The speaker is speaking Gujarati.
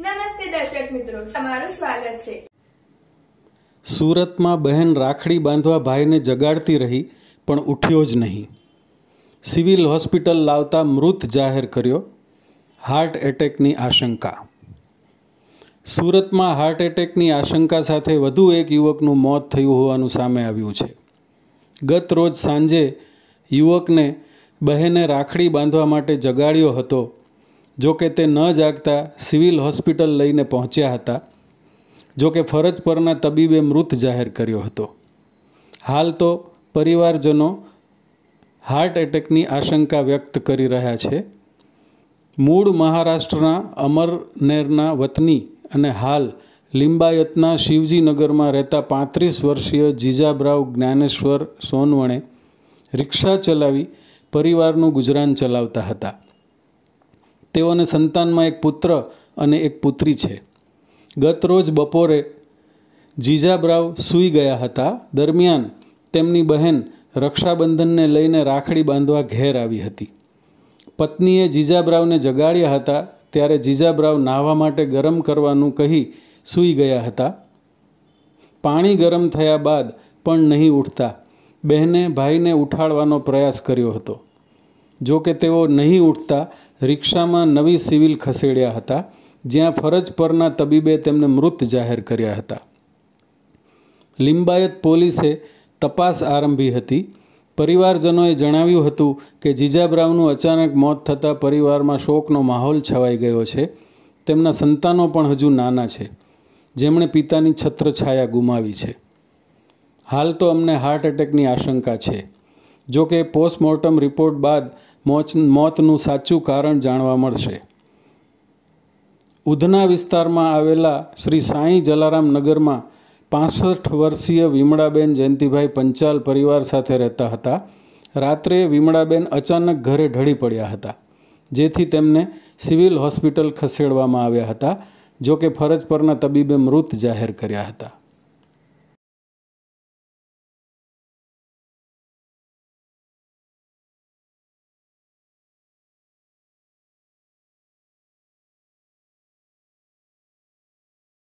સુરતમાં બહેન રાખડી બાંધવા ભાઈને જગાડતી રહી પણ ઉઠ્યો જ નહીં સિવિલ હોસ્પિટલ લાવતા મૃત જાહેર કર્યો હાર્ટ એટેકની આશંકા સુરતમાં હાર્ટ એટેકની આશંકા સાથે વધુ એક યુવકનું મોત થયું હોવાનું સામે આવ્યું છે ગત રોજ સાંજે યુવકને બહેને રાખડી બાંધવા માટે જગાડ્યો હતો જો કે તે ન જાગતા સિવિલ હોસ્પિટલ લઈને પહોંચ્યા હતા જો કે ફરજ પરના તબીબે મૃત જાહેર કર્યો હતો હાલ તો પરિવારજનો હાર્ટ એટેકની આશંકા વ્યક્ત કરી રહ્યા છે મૂળ મહારાષ્ટ્રના અમરનેરના વતની અને હાલ લિંબાયતના શિવજીનગરમાં રહેતા પાંત્રીસ વર્ષીય જીજાબરાવ જ્ઞાનેશ્વર સોનવણે રિક્ષા ચલાવી પરિવારનું ગુજરાન ચલાવતા હતા તેઓને સંતાનમાં એક પુત્ર અને એક પુત્રી છે ગત રોજ બપોરે જીજાબ્રાવ સૂઈ ગયા હતા દરમિયાન તેમની બહેન રક્ષાબંધનને લઈને રાખડી બાંધવા ઘેર આવી હતી પત્નીએ જીજાબ્રાવને જગાડ્યા હતા ત્યારે જીજાબ્રાવ નાહવા માટે ગરમ કરવાનું કહી સૂઈ ગયા હતા પાણી ગરમ થયા બાદ પણ નહીં ઉઠતા બહેને ભાઈને ઉઠાડવાનો પ્રયાસ કર્યો હતો જો કે તેઓ નહીં ઉઠતા રિક્ષામાં નવી સિવિલ ખસેડ્યા હતા જ્યાં ફરજ પરના તબીબે તેમને મૃત જાહેર કર્યા હતા લિંબાયત પોલીસે તપાસ આરંભી હતી પરિવારજનોએ જણાવ્યું હતું કે જીજા અચાનક મોત થતાં પરિવારમાં શોકનો માહોલ છવાઈ ગયો છે તેમના સંતાનો પણ હજુ નાના છે જેમણે પિતાની છત્રછાયા ગુમાવી છે હાલ તો અમને હાર્ટ એટેકની આશંકા છે જો કે પોસ્ટમોર્ટમ રિપોર્ટ બાદ મોચ મોતનું સાચું કારણ જાણવા મળશે ઉધના વિસ્તારમાં આવેલા શ્રી સાંઈ જલારામ નગરમાં પાસઠ વર્ષીય વિમળાબેન જયંતિભાઈ પંચાલ પરિવાર સાથે રહેતા હતા રાત્રે વિમળાબેન અચાનક ઘરે ઢળી પડ્યા હતા જેથી તેમને સિવિલ હોસ્પિટલ ખસેડવામાં આવ્યા હતા જો કે ફરજ પરના તબીબે મૃત જાહેર કર્યા હતા